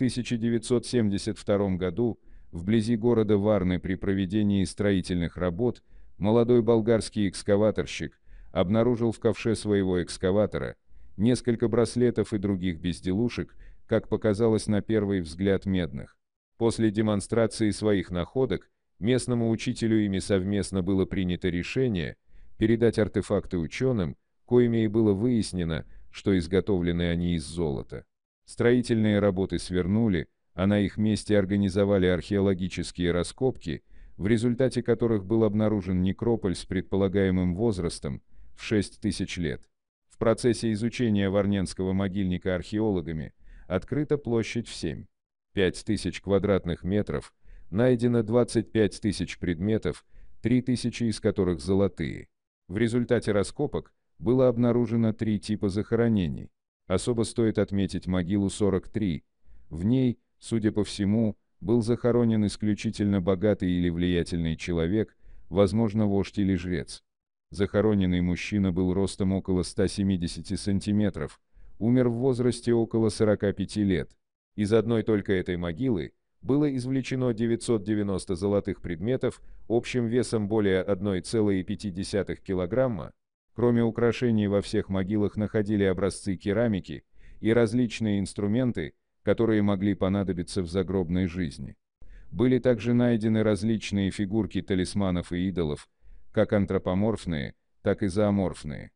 1972 году вблизи города Варны при проведении строительных работ молодой болгарский экскаваторщик обнаружил в ковше своего экскаватора несколько браслетов и других безделушек, как показалось на первый взгляд медных. После демонстрации своих находок местному учителю ими совместно было принято решение передать артефакты ученым, коими и было выяснено, что изготовлены они из золота. Строительные работы свернули, а на их месте организовали археологические раскопки, в результате которых был обнаружен некрополь с предполагаемым возрастом в 6 тысяч лет. В процессе изучения Варненского могильника археологами открыта площадь в 7,5 тысяч квадратных метров, найдено 25 тысяч предметов, 3 тысячи из которых золотые. В результате раскопок было обнаружено три типа захоронений Особо стоит отметить могилу 43. В ней, судя по всему, был захоронен исключительно богатый или влиятельный человек, возможно вождь или жрец. Захороненный мужчина был ростом около 170 сантиметров, умер в возрасте около 45 лет. Из одной только этой могилы было извлечено 990 золотых предметов общим весом более 1,5 килограмма, Кроме украшений во всех могилах находили образцы керамики и различные инструменты, которые могли понадобиться в загробной жизни. Были также найдены различные фигурки талисманов и идолов, как антропоморфные, так и зооморфные.